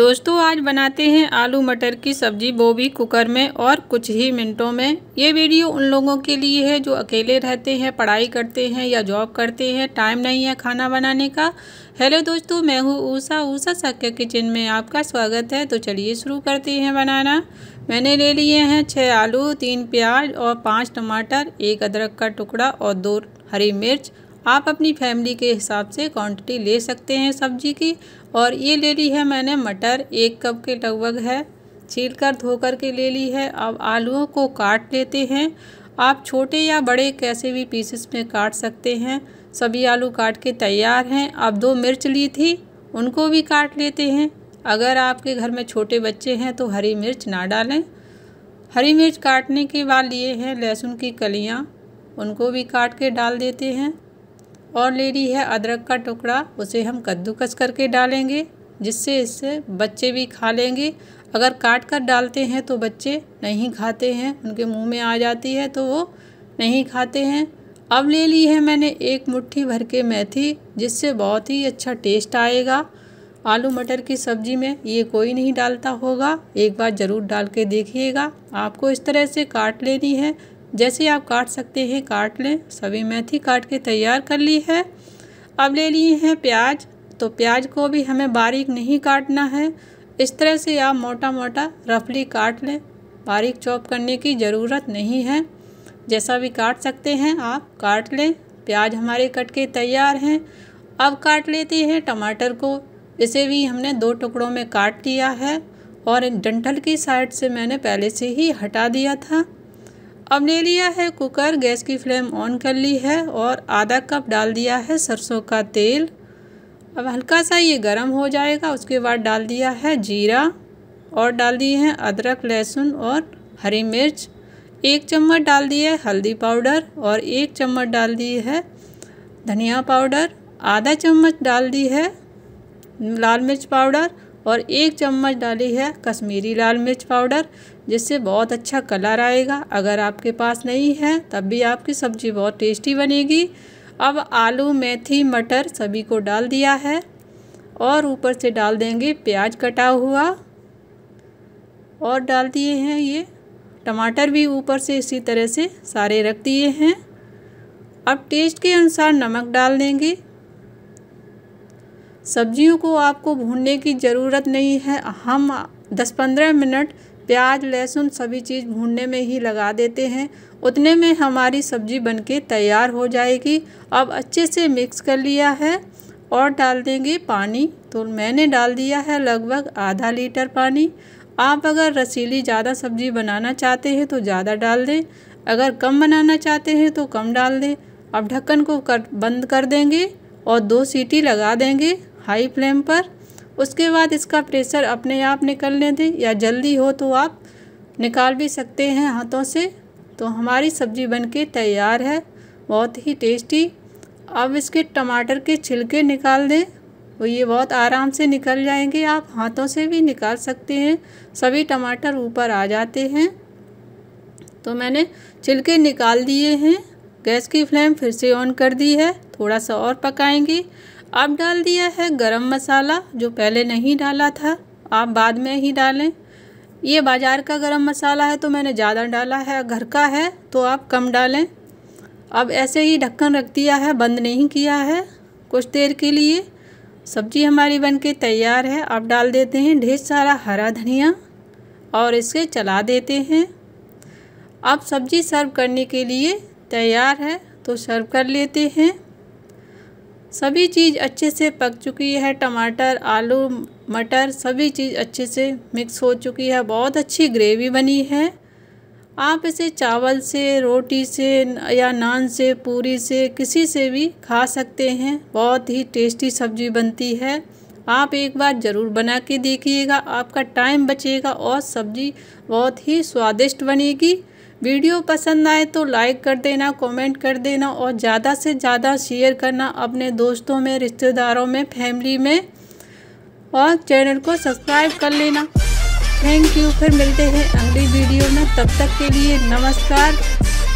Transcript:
दोस्तों आज बनाते हैं आलू मटर की सब्जी वो भी कुकर में और कुछ ही मिनटों में ये वीडियो उन लोगों के लिए है जो अकेले रहते हैं पढ़ाई करते हैं या जॉब करते हैं टाइम नहीं है खाना बनाने का हेलो दोस्तों मैं हूँ ऊषा ऊषा सक्य किचन में आपका स्वागत है तो चलिए शुरू करते हैं बनाना मैंने ले लिए हैं छः आलू तीन प्याज और पाँच टमाटर एक अदरक का टुकड़ा और दो हरी मिर्च आप अपनी फैमिली के हिसाब से क्वांटिटी ले सकते हैं सब्जी की और ये ले ली है मैंने मटर एक कप के लगभग है छील कर धो कर के ले ली है अब आलुओं को काट लेते हैं आप छोटे या बड़े कैसे भी पीसेस में काट सकते हैं सभी आलू काट के तैयार हैं अब दो मिर्च ली थी उनको भी काट लेते हैं अगर आपके घर में छोटे बच्चे हैं तो हरी मिर्च ना डालें हरी मिर्च काटने के बाद लिए हैं लहसुन की कलियाँ उनको भी काट के डाल देते हैं और ले ली है अदरक का टुकड़ा उसे हम कद्दूकस करके डालेंगे जिससे इससे बच्चे भी खा लेंगे अगर काट कर डालते हैं तो बच्चे नहीं खाते हैं उनके मुंह में आ जाती है तो वो नहीं खाते हैं अब ले ली है मैंने एक मुट्ठी भर के मेथी जिससे बहुत ही अच्छा टेस्ट आएगा आलू मटर की सब्ज़ी में ये कोई नहीं डालता होगा एक बार ज़रूर डाल के देखिएगा आपको इस तरह से काट लेनी है जैसे आप काट सकते हैं काट लें सभी मेथी काट के तैयार कर ली है अब ले लिए हैं प्याज तो प्याज को भी हमें बारीक नहीं काटना है इस तरह से आप मोटा मोटा रफली काट लें बारीक चॉप करने की ज़रूरत नहीं है जैसा भी काट सकते हैं आप काट लें प्याज हमारे कट के तैयार हैं अब काट लेते हैं टमाटर को इसे भी हमने दो टुकड़ों में काट लिया है और डंठल की साइड से मैंने पहले से ही हटा दिया था अब ले लिया है कुकर गैस की फ्लेम ऑन कर ली है और आधा कप डाल दिया है सरसों का तेल अब हल्का सा ये गरम हो जाएगा उसके बाद डाल दिया है जीरा और डाल दिए हैं अदरक लहसुन और हरी मिर्च एक चम्मच डाल दिए हल्दी पाउडर और एक चम्मच डाल दी है धनिया पाउडर आधा चम्मच डाल दी है लाल मिर्च पाउडर और एक चम्मच डाली है कश्मीरी लाल मिर्च पाउडर जिससे बहुत अच्छा कलर आएगा अगर आपके पास नहीं है तब भी आपकी सब्ज़ी बहुत टेस्टी बनेगी अब आलू मेथी मटर सभी को डाल दिया है और ऊपर से डाल देंगे प्याज कटा हुआ और डाल दिए हैं ये टमाटर भी ऊपर से इसी तरह से सारे रख दिए हैं अब टेस्ट के अनुसार नमक डाल देंगे सब्जियों को आपको भूनने की ज़रूरत नहीं है हम दस पंद्रह मिनट प्याज लहसुन सभी चीज़ भूनने में ही लगा देते हैं उतने में हमारी सब्ज़ी बनके तैयार हो जाएगी अब अच्छे से मिक्स कर लिया है और डाल देंगे पानी तो मैंने डाल दिया है लगभग आधा लीटर पानी आप अगर रसीली ज़्यादा सब्ज़ी बनाना चाहते हैं तो ज़्यादा डाल दें अगर कम बनाना चाहते हैं तो कम डाल दें अब ढक्कन को कर बंद कर देंगे और दो सीटी लगा देंगे हाई फ्लेम पर उसके बाद इसका प्रेशर अपने आप निकलने दें या जल्दी हो तो आप निकाल भी सकते हैं हाथों से तो हमारी सब्ज़ी बनके तैयार है बहुत ही टेस्टी अब इसके टमाटर के छिलके निकाल दें तो ये बहुत आराम से निकल जाएंगे आप हाथों से भी निकाल सकते हैं सभी टमाटर ऊपर आ जाते हैं तो मैंने छिलके निकाल दिए हैं गैस की फ्लेम फिर से ऑन कर दी है थोड़ा सा और पकाएंगे अब डाल दिया है गरम मसाला जो पहले नहीं डाला था आप बाद में ही डालें ये बाज़ार का गरम मसाला है तो मैंने ज़्यादा डाला है घर का है तो आप कम डालें अब ऐसे ही ढक्कन रख दिया है बंद नहीं किया है कुछ देर के लिए सब्जी हमारी बन के तैयार है अब डाल देते हैं ढेर सारा हरा धनिया और इसे चला देते हैं अब सब्जी सर्व करने के लिए तैयार है तो सर्व कर लेते हैं सभी चीज़ अच्छे से पक चुकी है टमाटर आलू मटर सभी चीज़ अच्छे से मिक्स हो चुकी है बहुत अच्छी ग्रेवी बनी है आप इसे चावल से रोटी से या नान से पूरी से किसी से भी खा सकते हैं बहुत ही टेस्टी सब्जी बनती है आप एक बार ज़रूर बना के देखिएगा आपका टाइम बचेगा और सब्ज़ी बहुत ही स्वादिष्ट बनेगी वीडियो पसंद आए तो लाइक कर देना कमेंट कर देना और ज़्यादा से ज़्यादा शेयर करना अपने दोस्तों में रिश्तेदारों में फैमिली में और चैनल को सब्सक्राइब कर लेना थैंक यू फिर मिलते हैं अगली वीडियो में तब तक के लिए नमस्कार